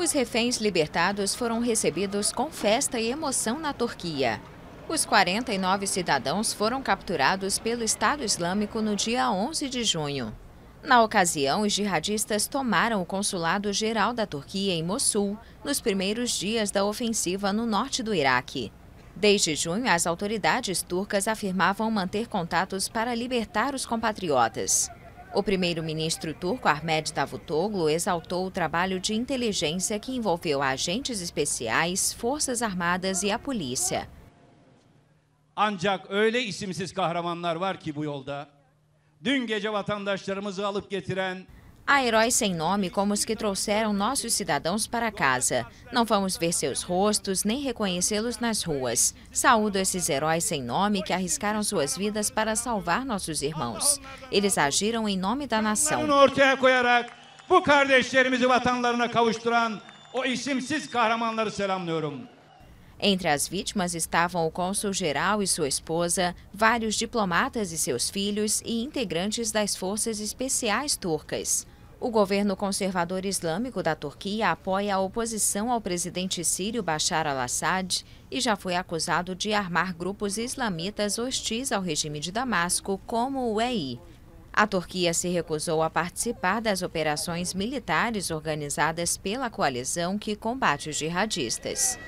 Os reféns libertados foram recebidos com festa e emoção na Turquia. Os 49 cidadãos foram capturados pelo Estado Islâmico no dia 11 de junho. Na ocasião, os jihadistas tomaram o consulado geral da Turquia em Mossul nos primeiros dias da ofensiva no norte do Iraque. Desde junho, as autoridades turcas afirmavam manter contatos para libertar os compatriotas. O primeiro-ministro turco Ahmed Davutoglu exaltou o trabalho de inteligência que envolveu agentes especiais, forças armadas e a polícia. Ancak öyle isimsiz kahramanlar var ki bu yolda. Dün gece vatandaşlarımızı alıp getiren Há heróis sem nome como os que trouxeram nossos cidadãos para casa. Não vamos ver seus rostos nem reconhecê-los nas ruas. Saúdo esses heróis sem nome que arriscaram suas vidas para salvar nossos irmãos. Eles agiram em nome da nação. Entre as vítimas estavam o cônsul-geral e sua esposa, vários diplomatas e seus filhos e integrantes das forças especiais turcas. O governo conservador islâmico da Turquia apoia a oposição ao presidente sírio Bashar al-Assad e já foi acusado de armar grupos islamitas hostis ao regime de Damasco, como o EI. A Turquia se recusou a participar das operações militares organizadas pela coalizão que combate os jihadistas.